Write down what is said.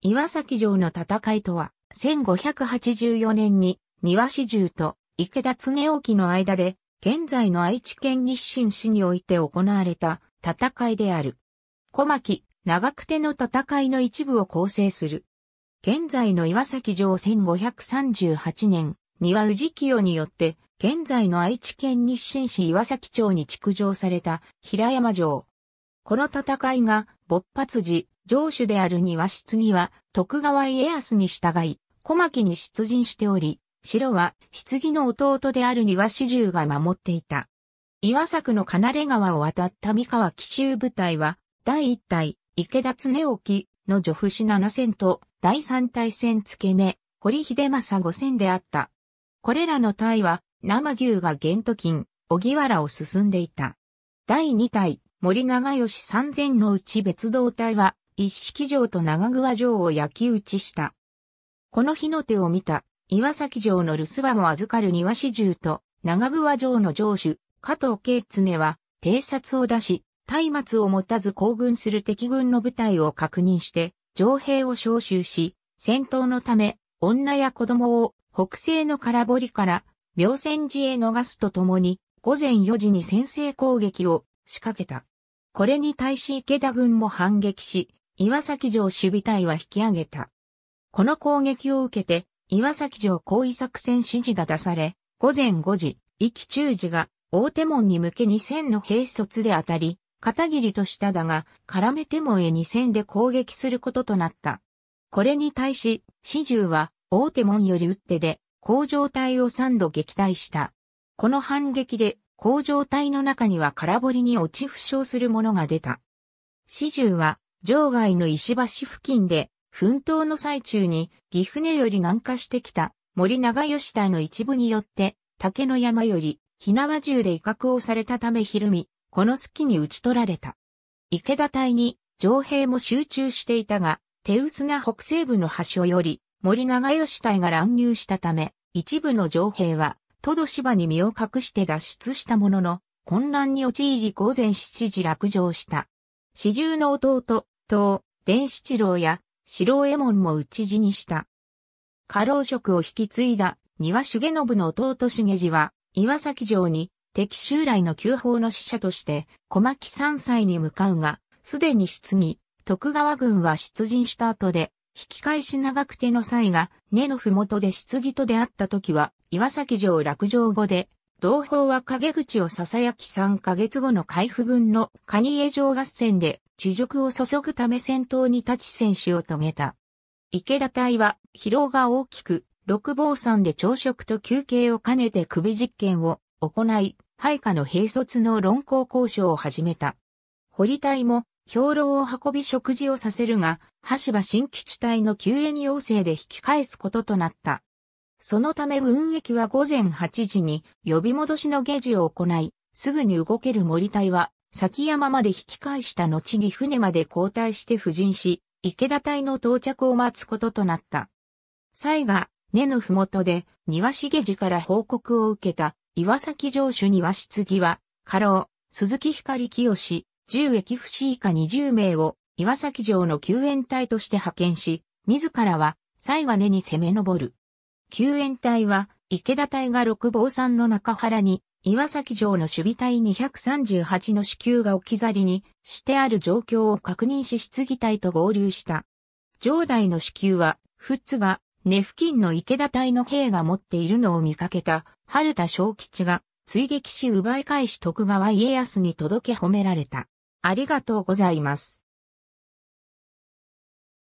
岩崎城の戦いとは、1584年に庭市住と池田恒興の間で、現在の愛知県日清市において行われた戦いである。小牧、長久手の戦いの一部を構成する。現在の岩崎城1538年、庭氏清によって、現在の愛知県日清市岩崎町に築城された平山城。この戦いが勃発時、城主である庭室には徳川家康に従い、小牧に出陣しており、城は棺の弟である庭四終が守っていた。岩作の金れ川を渡った三河奇襲部隊は、第一隊、池田恒興の女夫子七戦と、第三隊戦付け目、堀秀政五戦であった。これらの隊は、生牛が玄都金、小木原を進んでいた。第二隊、森長吉三千のうち別動隊は、一式城と長桑城を焼き打ちした。この日の手を見た、岩崎城の留守番を預かる庭師獣と、長桑城の城主、加藤慶常は、偵察を出し、松明を持たず行軍する敵軍の部隊を確認して、城兵を召集し、戦闘のため、女や子供を北西の空堀から明戦寺へ逃すとともに、午前4時に先制攻撃を仕掛けた。これに対し池田軍も反撃し、岩崎城守備隊は引き上げた。この攻撃を受けて、岩崎城行為作戦指示が出され、午前5時、壱岐中時が大手門に向け2000の兵卒で当たり、片桐としただが、絡め手門へ2000で攻撃することとなった。これに対し、始終は大手門より打ってで、工場隊を3度撃退した。この反撃で、工場隊の中には空堀に落ち負傷する者が出た。始終は場外の石橋付近で、奮闘の最中に、岐船より南下してきた森長吉隊の一部によって、竹の山より、火縄銃で威嚇をされたためひるみ、この隙に打ち取られた。池田隊に、上兵も集中していたが、手薄な北西部のをより、森長吉隊が乱入したため、一部の上兵は、戸度芝に身を隠して脱出したものの、混乱に陥り午前7時落城した。四重の弟、東、伝七郎や、四郎右衛門も討ち死にした。家老職を引き継いだ、庭重信の弟重次は、岩崎城に、敵襲来の旧法の使者として、小牧三歳に向かうが、すでに出疑。徳川軍は出陣した後で、引き返し長くての際が、根のふもとで出義と出会った時は、岩崎城落城後で、同胞は陰口を囁き3ヶ月後の海部軍のカニエ城合戦で、地辱を注ぐため戦闘に立ち戦死を遂げた。池田隊は疲労が大きく、六房山で朝食と休憩を兼ねて首実験を行い、配下の兵卒の論考交渉を始めた。堀隊も兵糧を運び食事をさせるが、橋場新基地隊の救援要請で引き返すこととなった。そのため軍役は午前8時に呼び戻しの下事を行い、すぐに動ける森隊は、先山まで引き返した後に船まで交代して布陣し、池田隊の到着を待つこととなった。西が、根のふもとで、庭重次から報告を受けた、岩崎城主庭質木は、過労、鈴木光清、10駅不死以下20名を、岩崎城の救援隊として派遣し、自らは、最後根に攻め上る。救援隊は、池田隊が六坊さんの中原に、岩崎城の守備隊238の支給が置き去りにしてある状況を確認し質疑隊と合流した。城代の支給は、ふっつが、根付近の池田隊の兵が持っているのを見かけた、春田小吉が、追撃し奪い返し徳川家康に届け褒められた。ありがとうございます。